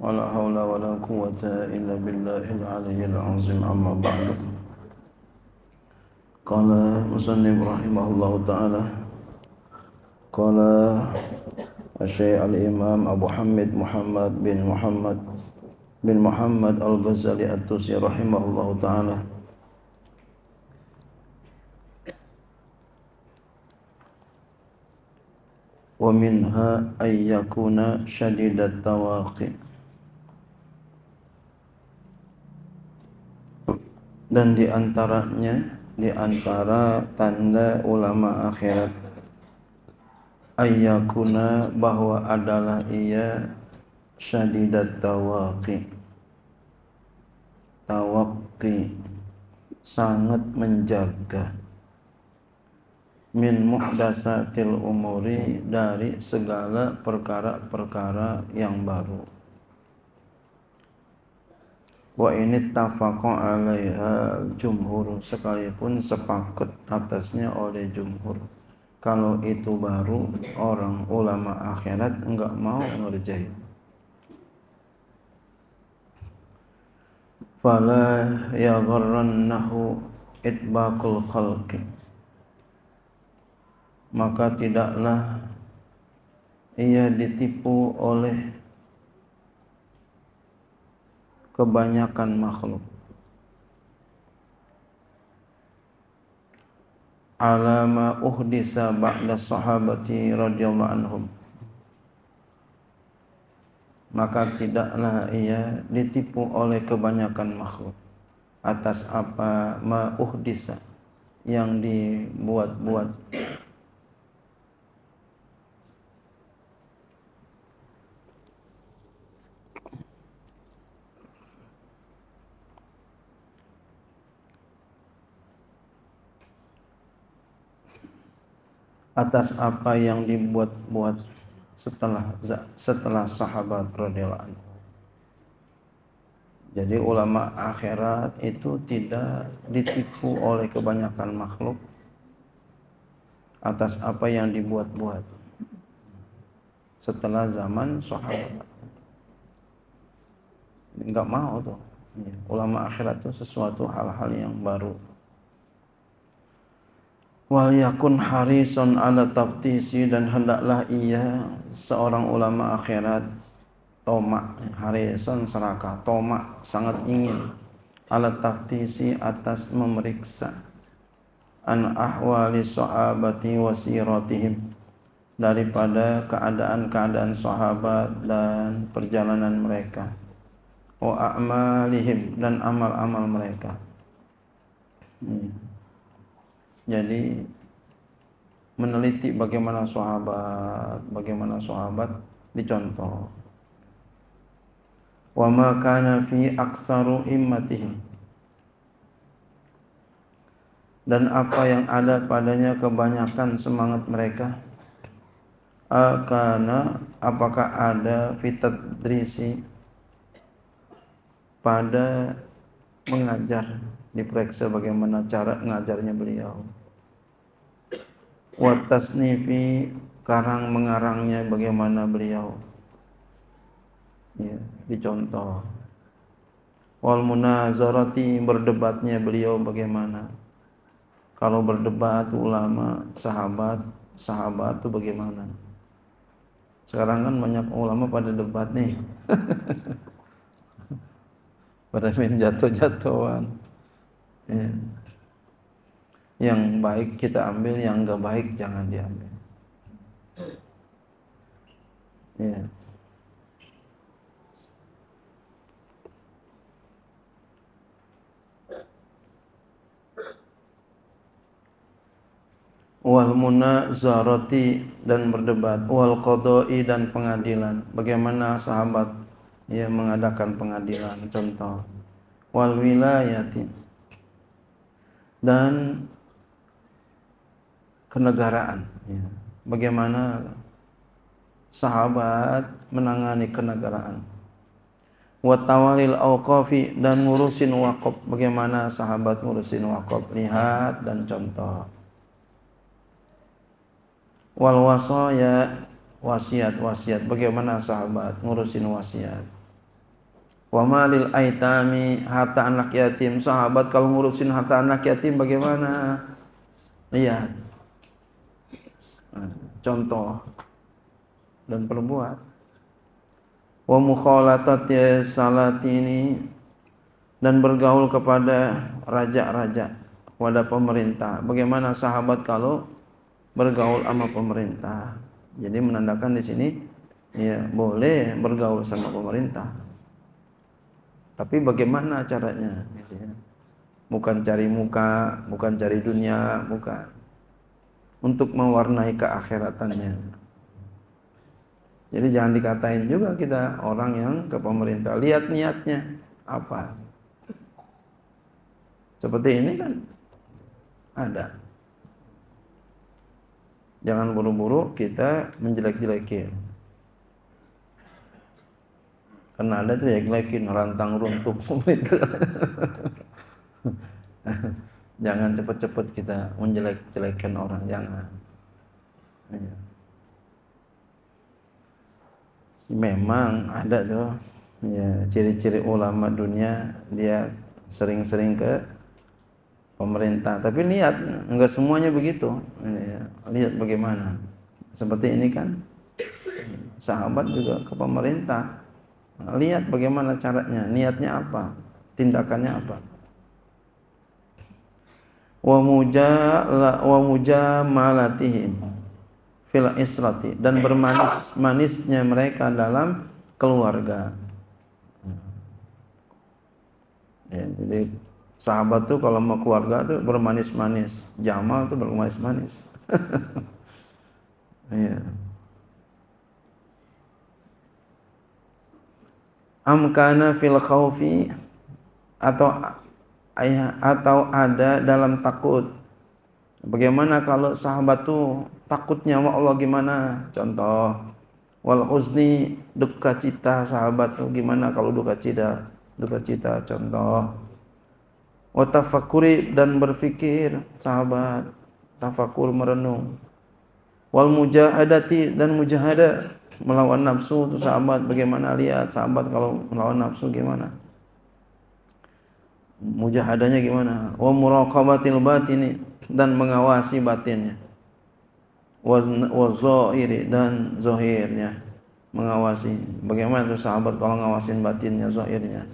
ولا حول ولا قوة إلا بالله العلي العظيم أما بعد قال مسلم رحمه الله تعالى قال الشيخ الإمام أبو حمد محمد بن محمد بن محمد الغزالي التوسي رحمه الله تعالى ومنها أن يكون شديد التواقي dan di antaranya di antara tanda ulama akhirat ayyakuna bahwa adalah ia syadidat tawaqi tawaqi sangat menjaga min muhdasatil umuri dari segala perkara-perkara yang baru wa ini tafaqa alaiha jumhur sekalipun sepakat atasnya oleh jumhur kalau itu baru orang ulama akhirat enggak mau ngerjain fala yaghrannahu itbaqul khalqi maka tidaklah ia ditipu oleh kebanyakan makhluk alama uhdisa ba'da sahabati radhiyallahu anhum maka tidaklah ia ditipu oleh kebanyakan makhluk atas apa ma uhdisa yang dibuat-buat atas apa yang dibuat-buat setelah setelah sahabat radhiyallahu anhu. Jadi ulama akhirat itu tidak ditipu oleh kebanyakan makhluk atas apa yang dibuat-buat setelah zaman sahabat. Enggak mau tuh. Iya, ulama akhirat itu sesuatu hal-hal yang baru wal yakun harison ala taftisi dan hendaklah ia seorang ulama akhirat tomak harison seraka tomak sangat ingin ala taftisi atas memeriksa an ahwali sahabati wasiratihim daripada keadaan-keadaan sahabat dan perjalanan mereka wa a'malihim dan amal-amal mereka hmm jadi meneliti bagaimana sahabat bagaimana sahabat dicontoh wa ma kana fi aksaru immatihim dan apa yang ada padanya kebanyakan semangat mereka akana apakah ada fitat drisi pada mengajar diperiksa bagaimana cara mengajarnya beliau wa tasnifi karang mengarangnya bagaimana beliau ya, dicontoh wal munazarati berdebatnya beliau bagaimana kalau berdebat ulama sahabat sahabat itu bagaimana sekarang kan banyak ulama pada debat nih pada main jatuh-jatuhan ya yang hmm. baik kita ambil yang enggak baik jangan diambil ya yeah. wal munazarati dan berdebat wal qada'i dan pengadilan bagaimana sahabat ya mengadakan pengadilan contoh wal wilayati dan kenegaraan. Ya. Bagaimana sahabat menangani kenegaraan. Watawalil awqafi dan ngurusin wakaf. Bagaimana sahabat ngurusin wakaf? Lihat dan contoh. Wal wasaya wasiat wasiat. Bagaimana sahabat ngurusin wasiat? Wa malil aitami harta anak yatim. Sahabat kalau ngurusin harta anak yatim bagaimana? Lihat contoh dan perbuat wa mukhalatati salatini dan bergaul kepada raja-raja kepada pemerintah bagaimana sahabat kalau bergaul sama pemerintah jadi menandakan di sini ya boleh bergaul sama pemerintah tapi bagaimana caranya gitu ya. bukan cari muka bukan cari dunia bukan untuk mewarnai keakhiratannya. Jadi jangan dikatain juga kita orang yang ke pemerintah lihat niatnya apa. Seperti ini kan ada. Jangan buru-buru kita menjelek-jelekin. Karena ada tuh yang jelekin rantang runtuh pemerintah jangan cepat-cepat kita menjelek-jelekan orang jangan ya. memang ada tuh ya ciri-ciri ulama dunia dia sering-sering ke pemerintah tapi lihat nggak semuanya begitu ya, lihat bagaimana seperti ini kan sahabat juga ke pemerintah lihat bagaimana caranya niatnya apa tindakannya apa wa mujala wa mujamalatihim fil israti dan bermanis manisnya mereka dalam keluarga. Hmm. Ya, jadi sahabat tuh kalau mau keluarga tuh bermanis-manis, Jamal tuh bermanis-manis. ya. Amkana fil khaufi atau atau ada dalam takut. Bagaimana kalau sahabat tuh takutnya wah Allah gimana? Contoh, wal husni duka cita sahabat tuh gimana kalau duka cita? Duka cita contoh. Watafakuri dan berfikir sahabat tafakur merenung. Wal mujahadati dan mujahadah melawan nafsu tuh sahabat bagaimana lihat sahabat kalau melawan nafsu gimana? mujahadahnya gimana wa muraqabatil batini dan mengawasi batinnya wa zahiri dan zahirnya mengawasi bagaimana tuh sahabat kalau ngawasin batinnya zahirnya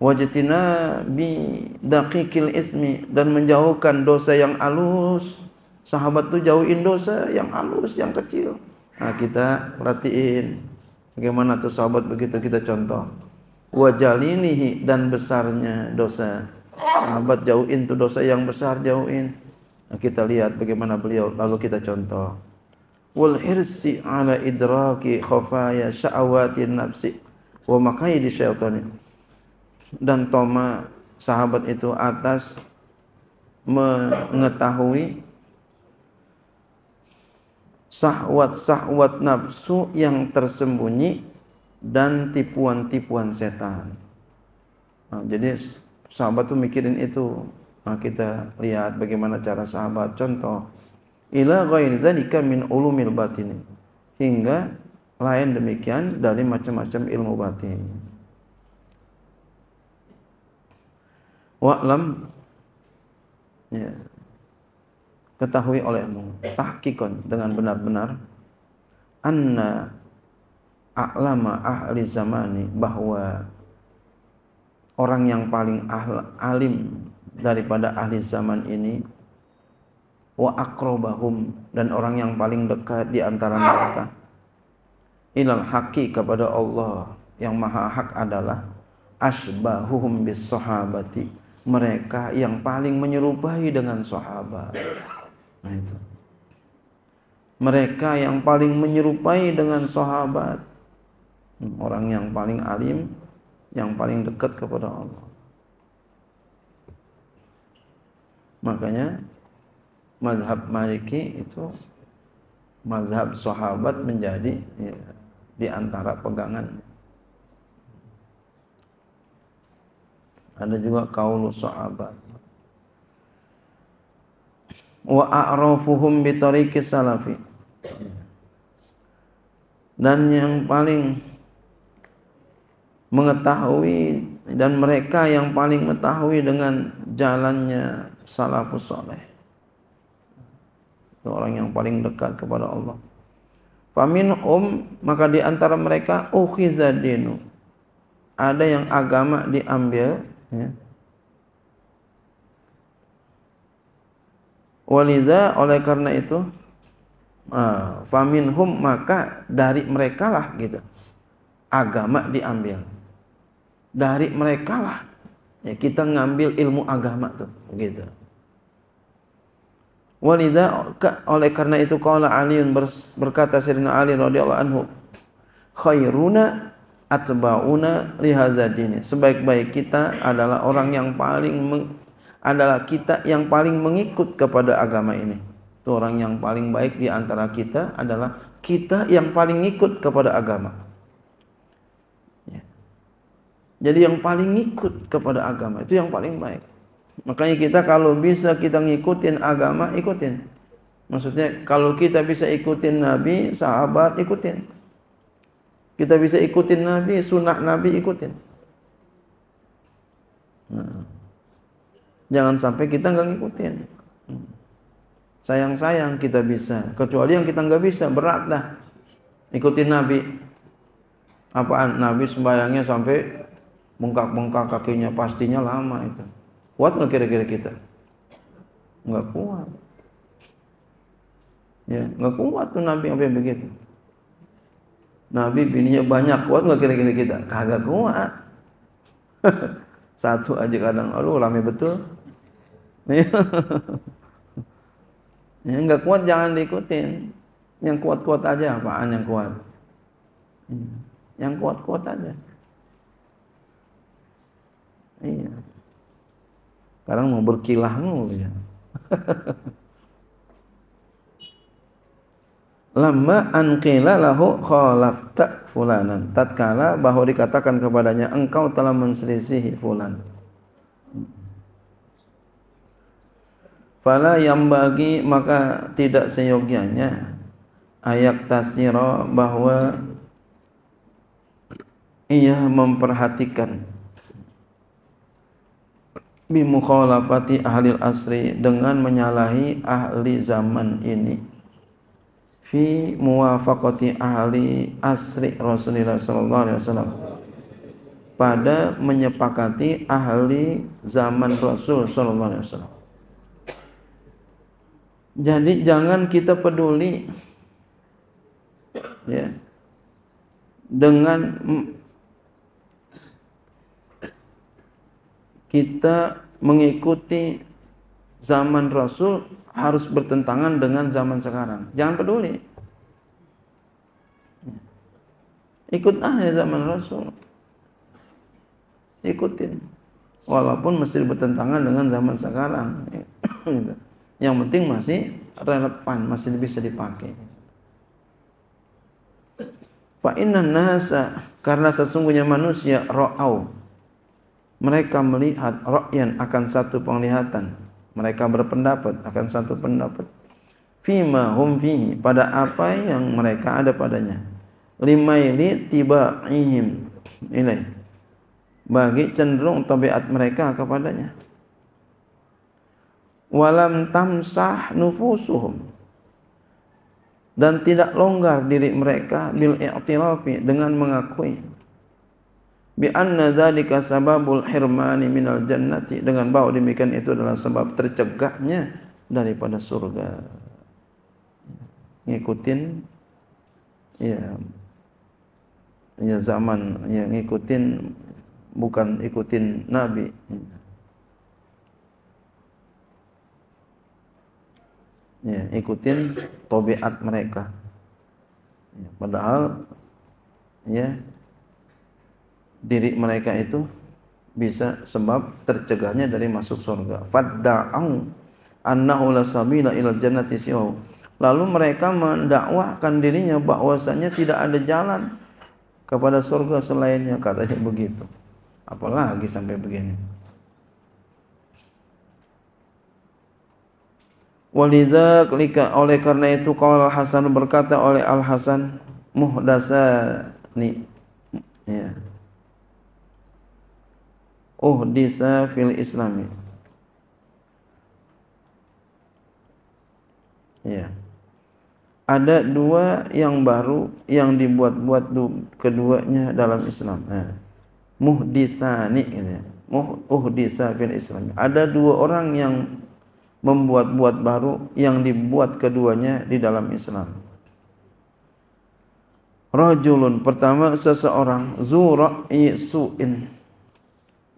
wajtina bi daqiqil ismi dan menjauhkan dosa yang halus sahabat tuh jauhin dosa yang halus yang kecil nah kita perhatiin bagaimana tuh sahabat begitu kita contoh wa dan besarnya dosa. Sahabat jauhin tuh dosa yang besar jauhin. Nah, kita lihat bagaimana beliau lalu kita contoh. Wal hirsi ala idraki khafaya syahwati nafsi wa makaidi syaitani. Dan toma sahabat itu atas mengetahui sahwat-sahwat nafsu yang tersembunyi dan tipuan-tipuan setan. Nah, jadi sahabat tuh mikirin itu. Nah, kita lihat bagaimana cara sahabat. Contoh, ila ghairi zalika min ulumil batini. Hingga lain demikian dari macam-macam ilmu batin. Wa'lam ya. Ketahui olehmu tahkikon dengan benar-benar anna a'lama ahli zamani bahwa orang yang paling ahl, alim daripada ahli zaman ini wa akrobahum dan orang yang paling dekat di antara mereka ilal haki kepada Allah yang maha hak adalah asbahuhum bis sahabati mereka yang paling menyerupai dengan sahabat nah itu mereka yang paling menyerupai dengan sahabat orang yang paling alim yang paling dekat kepada Allah makanya mazhab Maliki itu mazhab sahabat menjadi ya, di antara pegangan ada juga kaulu sahabat wa a'rafuhum bi salafi dan yang paling mengetahui dan mereka yang paling mengetahui dengan jalannya salafus soleh. Itu orang yang paling dekat kepada Allah. Famin um maka di antara mereka uhizadinu ada yang agama diambil. Ya. Walidha oleh karena itu ah, famin hum maka dari mereka lah gitu agama diambil. dari mereka lah ya kita ngambil ilmu agama tuh gitu walida oleh karena itu kaulah aliun berkata sirina ali radhiyallahu anhu khairuna atsbauna lihazadini sebaik-baik kita adalah orang yang paling meng, adalah kita yang paling mengikut kepada agama ini itu orang yang paling baik di antara kita adalah kita yang paling ikut kepada agama jadi yang paling ngikut kepada agama itu yang paling baik. Makanya kita kalau bisa kita ngikutin agama, ikutin. Maksudnya kalau kita bisa ikutin Nabi, sahabat, ikutin. Kita bisa ikutin Nabi, sunnah Nabi, ikutin. Nah. Jangan sampai kita nggak ngikutin. Sayang-sayang kita bisa. Kecuali yang kita nggak bisa, berat dah. Ikutin Nabi. Apaan? Nabi sembayangnya sampai bengkak-bengkak kakinya pastinya lama itu. Kuat nggak kira-kira kita? Nggak kuat. Ya, nggak kuat tuh Nabi yang begitu. Nabi bininya banyak, kuat nggak kira-kira kita? Kagak kuat. Satu aja kadang, aduh rame betul. Ya. ya nggak kuat jangan diikutin. Yang kuat-kuat aja apaan yang kuat? Hmm. Yang kuat-kuat aja. Iya. Sekarang mau berkilah mulu ya. Lama anqila lahu khalafta fulanan. Tatkala bahwa dikatakan kepadanya engkau telah menselisihi fulan. Fala yang bagi maka tidak seyogianya ayat tasiro bahwa ia memperhatikan bimukhalafati ahli asri dengan menyalahi ahli zaman ini fi muwafaqati ahli asri Rasulullah sallallahu alaihi wasallam pada menyepakati ahli zaman Rasul sallallahu alaihi wasallam jadi jangan kita peduli ya dengan kita mengikuti zaman Rasul harus bertentangan dengan zaman sekarang. Jangan peduli. Ikut aja zaman Rasul. Ikutin. Walaupun mesti bertentangan dengan zaman sekarang. Yang penting masih relevan, masih bisa dipakai. Fa'inna nasa karena sesungguhnya manusia ro'au mereka melihat rakyat akan satu penglihatan mereka berpendapat akan satu pendapat fima hum fihi pada apa yang mereka ada padanya limaili tiba'ihim ilaih bagi cenderung tabiat mereka kepadanya walam tamsah nufusuhum dan tidak longgar diri mereka bil i'tirafi dengan mengakui bi anna dhalika sababul hirmani minal jannati dengan bahwa demikian itu adalah sebab tercegahnya daripada surga ngikutin ya ya zaman yang ngikutin bukan ikutin nabi ya ikutin tabiat mereka ya, padahal ya diri mereka itu bisa sebab tercegahnya dari masuk surga. Fadda'au annahu la sabila ilal jannati siwau. Lalu mereka mendakwahkan dirinya bahwasanya tidak ada jalan kepada surga selainnya katanya begitu. Apalagi sampai begini. Walidak lika oleh karena itu al Hasan berkata oleh Al Hasan muhdasani ya uhdisa fil islami ya ada dua yang baru yang dibuat-buat keduanya dalam Islam ya. Ha. muhdisani gitu ya. uhdisa fil islami ada dua orang yang membuat-buat baru yang dibuat keduanya di dalam Islam rajulun pertama seseorang zura'i su'in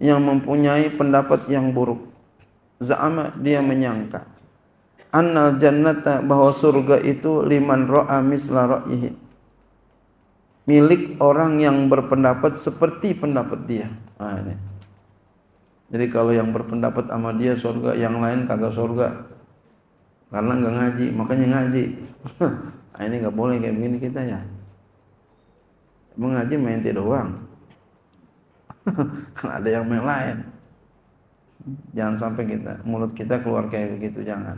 yang mempunyai pendapat yang buruk. Za'ama dia menyangka annal jannata bahwa surga itu liman ro'a misla ro'ihi. Milik orang yang berpendapat seperti pendapat dia. Nah, ini. Jadi kalau yang berpendapat sama dia surga, yang lain kagak surga. Karena nggak ngaji, makanya ngaji. nah, ini nggak boleh kayak begini kita ya. Mengaji main doang. ada yang lain jangan sampai kita mulut kita keluar kayak begitu jangan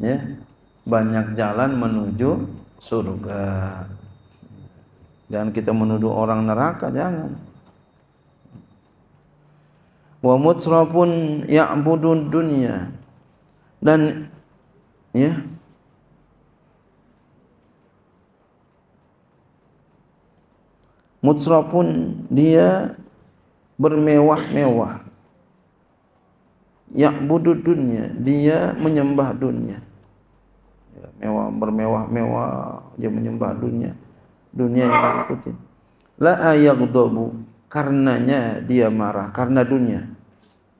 ya banyak jalan menuju surga jangan kita menuduh orang neraka jangan wa mutrafun ya'budun dunya dan ya Mutra pun dia bermewah-mewah. Yak budu dunia, dia menyembah dunia. Ya, mewah bermewah-mewah dia menyembah dunia. Dunia yang ikutin. La ayaghdabu karenanya dia marah karena dunia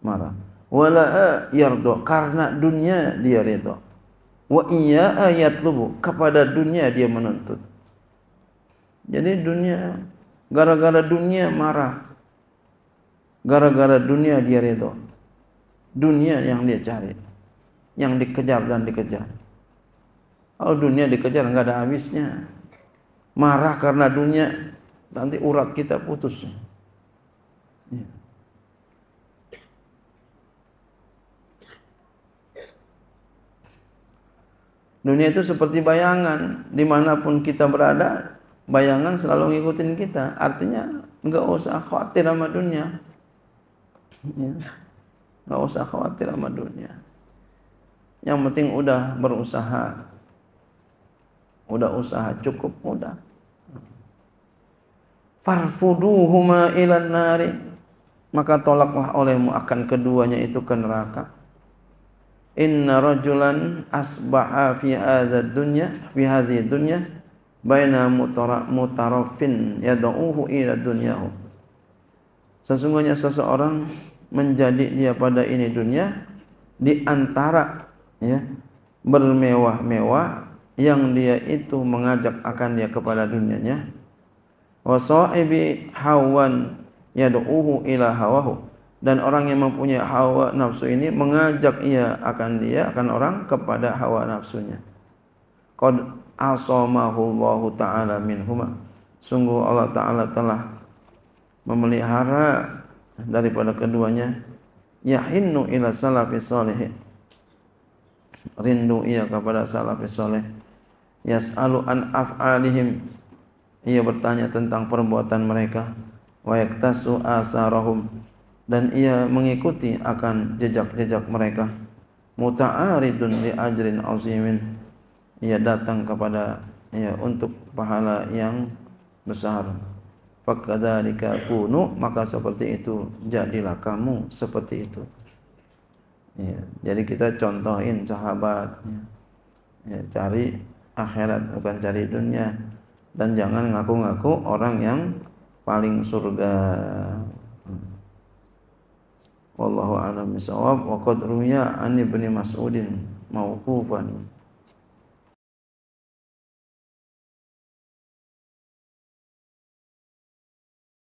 marah. Wa Wala yardo karena dunia dia redha. Wa iya ayatlubu kepada dunia dia menuntut. Jadi dunia Gara-gara dunia marah. Gara-gara dunia dia redo. Dunia yang dia cari. Yang dikejar dan dikejar. Kalau dunia dikejar nggak ada habisnya. Marah karena dunia nanti urat kita putus. Ya. Dunia itu seperti bayangan dimanapun kita berada bayangan selalu ngikutin kita artinya nggak usah khawatir sama dunia ya. nggak usah khawatir sama dunia yang penting udah berusaha udah usaha cukup udah farfuduhuma ilan nari maka tolaklah olehmu akan keduanya itu ke neraka inna rajulan asbaha fi hadzal dunya fi hazi dunya baina mutarafin yad'uhu ila dunyahu sesungguhnya seseorang menjadi dia pada ini dunia di antara ya bermewah-mewah yang dia itu mengajak akan dia kepada dunianya wa sahibi hawan yad'uhu ila hawahu dan orang yang mempunyai hawa nafsu ini mengajak ia akan dia akan orang kepada hawa nafsunya asamahullahu taala minhuma sungguh Allah taala telah memelihara daripada keduanya yahinnu ila salafi salihin rindu ia kepada salafi soleh yas'alu an af'alihim ia bertanya tentang perbuatan mereka wa yaktasu asarahum dan ia mengikuti akan jejak-jejak mereka muta'aridun li ajrin azimin ia datang kepada ya untuk pahala yang besar fakadzalika kunu maka seperti itu jadilah kamu seperti itu ya, jadi kita contohin sahabat ya. ya, cari akhirat bukan cari dunia dan jangan ngaku-ngaku orang yang paling surga wallahu a'lam bisawab wa qad ruya an ibni mas'udin mauqufan